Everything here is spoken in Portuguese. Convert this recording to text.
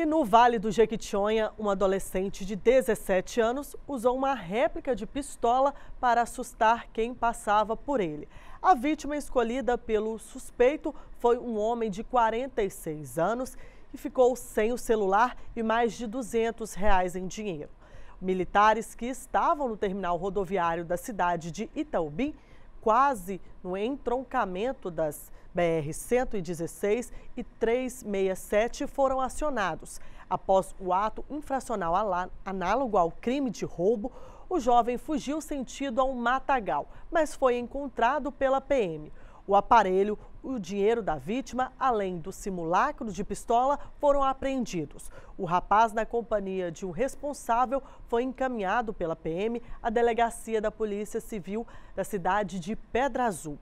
E no Vale do Jequitinhonha, um adolescente de 17 anos usou uma réplica de pistola para assustar quem passava por ele. A vítima escolhida pelo suspeito foi um homem de 46 anos que ficou sem o celular e mais de 200 reais em dinheiro. Militares que estavam no terminal rodoviário da cidade de Itaubim quase no entroncamento das BR-116 e 367 foram acionados. Após o ato infracional análogo ao crime de roubo, o jovem fugiu sentido ao matagal, mas foi encontrado pela PM. O aparelho, o dinheiro da vítima, além do simulacro de pistola, foram apreendidos. O rapaz, na companhia de um responsável, foi encaminhado pela PM à delegacia da Polícia Civil da cidade de Pedra Azul.